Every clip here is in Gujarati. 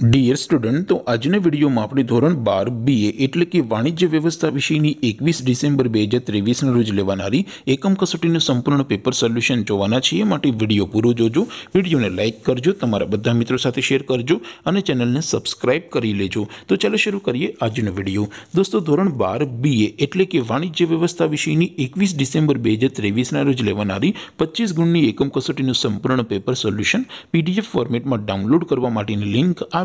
डियर स्टूडेंट तो आज ने वीडियो म आपणी ધોરણ 12 बीए એટલે કે વાણિજ્ય વ્યવસ્થા વિષયની 21 ડિસેમ્બર 2023 ના રોજ લેવાણારી એકમ કસોટીનો સંપૂર્ણ પેપર સોલ્યુશન જોવાના છે માટે વિડિયો પૂરો જોજો વિડિયોને લાઈક કરજો તમારા બધા મિત્રો સાથે શેર કરજો અને ચેનલને સબ્સ્ક્રાઇબ કરી લેજો તો ચાલો શરૂ કરીએ આજનો વિડિયો દોસ્તો ધોરણ 12 बीए એટલે કે વાણિજ્ય વ્યવસ્થા વિષયની 21 ડિસેમ્બર 2023 ના રોજ લેવાણારી 25 ગુણની એકમ કસોટીનો સંપૂર્ણ પેપર સોલ્યુશન પીડીએફ ફોર્મેટમાં ડાઉનલોડ કરવા માટેની લિંક આ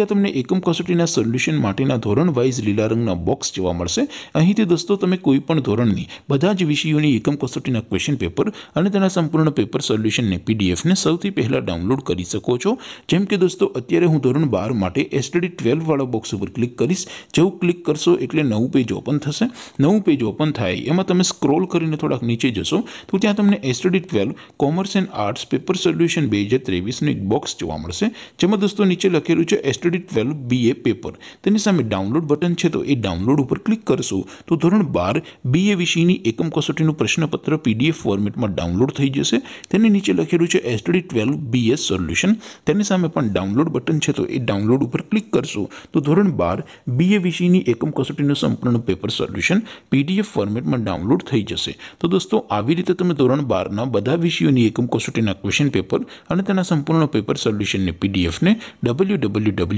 જે તમને એકમ કસોટીના સોલ્યુશન માટેના ધોરણ વાઇઝ લીલા રંગનો બોક્સ જોવા મળશે અહી તે દોસ્તો તમને કોઈ પણ ધોરણની બધા જ વિષયોની એકમ કસોટીના ક્વેશ્ચન પેપર અને તેના સંપૂર્ણ પેપર સોલ્યુશન ને પીડીએફ ને સૌથી પહેલા ડાઉનલોડ કરી શકો છો જેમ કે દોસ્તો અત્યારે હું ધોરણ 12 માટે STD 12 વાળો બોક્સ ઉપર ક્લિક કરિસ જેઉ ક્લિક કરશો એટલે નવું પેજ ઓપન થશે નવું પેજ ઓપન થાય એમાં તમે સ્ક્રોલ કરીને થોડક નીચે જશો તો ત્યાં તમને STD 12 commerce and arts paper solution બેજ 23 નો એક બોક્સ જોવા મળશે જેમ મે દોસ્તો નીચે લખેલું છે STD 12th BA पेपर તેની સામે ડાઉનલોડ બટન છે તો એ ડાઉનલોડ ઉપર ક્લિક કરશું તો ધોરણ 12 BA વિષયની એકમ કસોટીનું પ્રશ્નપત્ર PDF ફોર્મેટમાં ડાઉનલોડ થઈ જશે તેની નીચે લખેલું છે STD 12 BA સોલ્યુશન તેની સામે પણ ડાઉનલોડ બટન છે તો એ ડાઉનલોડ ઉપર ક્લિક કરશું તો ધોરણ 12 BA વિષયની એકમ કસોટીનું સંપૂર્ણ પેપર સોલ્યુશન PDF ફોર્મેટમાં ડાઉનલોડ થઈ જશે તો દોસ્તો આવી રીતે તમે ધોરણ 12 ના બધા વિષયોની એકમ કસોટીના ક્વેશ્ચન પેપર અને તેના સંપૂર્ણ પેપર સોલ્યુશન ને PDF ને www